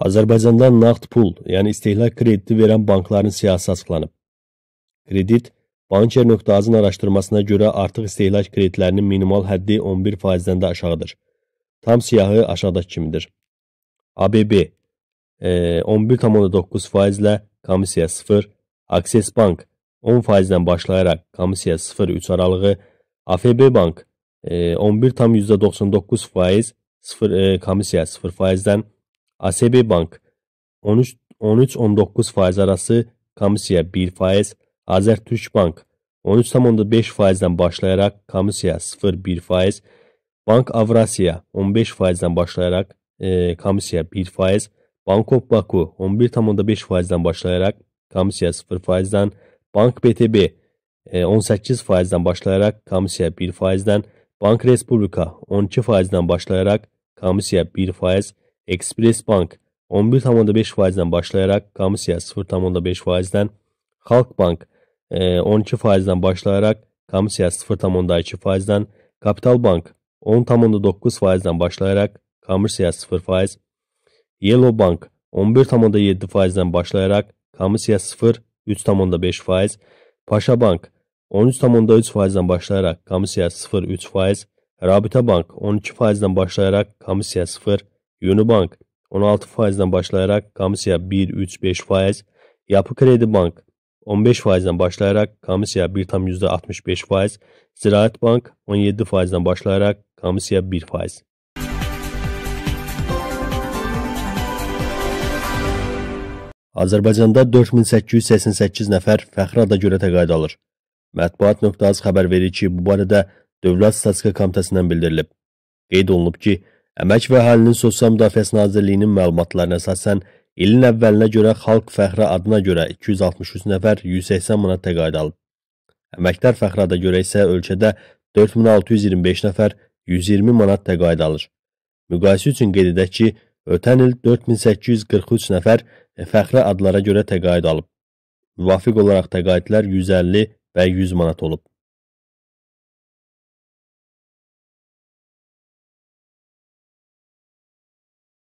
Azərbaycanda nağd pul, yəni istehlak krediti verən bankların siyasi açıqlanıb. Kredit Banker.az-ın araşdırmasına görə artıq istehlak kreditlərinin minimal həddi 11%-dən də aşağıdır. Tam siyahı aşağıdakı kimidir. ABB e, 11,9% ilə komissiya 0, Access Bank 10%-dən başlayaraq komissiya 0-3 aralığı, AFB Bank e, 11,99% 0, e, komissiya 0%-dən ASB Bank 13-19 faiz arası komissiya 1 faiz, Azərtürk Bank 13,5 faizdən başlayaraq komissiya 0,1 faiz, Bank Avrasiya 15 faizdən başlayaraq e, komissiya 1 faiz, Bank of Baku 11,5 faizdən başlayaraq komissiya 0 faizdən, Bank BTB e, 18 faizdən başlayaraq komissiya 1 faizdən, Bank Respublika 12 faizdən başlayaraq komissiya 1 faiz, Express Bank 11,5 faizden başlayarak Kamusya 0,5 faizden Halk Bank 12 e, faizden başlayarak Kamusya 0,2 faizden Kapital Bank 10,9 faizden başlayarak Kamusya 0 faiz Yellow Bank 11,7 faizden başlayarak Kamusya 0 3,5 faiz Paşa Bank 13,3 faizden başlayarak Kamusya 0 3 faiz Rabita Bank 12 faizden başlayarak Kamusya 0 Unibank 16 faizden başlayarak Kamsiya 1, 3, 5 faiz, Yapı Kredi Bank 15 faizden başlayarak Kamsiya 1 tam %65 faiz, Ziraat Bank 17 faizden başlayarak Kamsiya 1 faiz. Azərbaycanda 4888 nəfər fəxri ada görə təqaüd alır. Mətbuat.az xəbər verir ki, bu barədə Dövlət Statistika Komitəsindən bildirilib. Qeyd olunub ki, Əmək və Əhalinin Sosial Müdafiəsi Nazirliyinin məlumatlarına əsasən ilin əvvəlinə görə xalq fəxri adına görə 263 nəfər 180 manat təqaüd alıb. Əməkdar fəxri adına görə isə ölkədə 4625 nəfər 120 manat təqaüd alır. Müqayisə üçün qeyd edək ki, ötən il 4843 nəfər e, fəxri adlara görə təqaüd alıb. Müvafiq olaraq təqaüdlər 150 və 100 manat olub.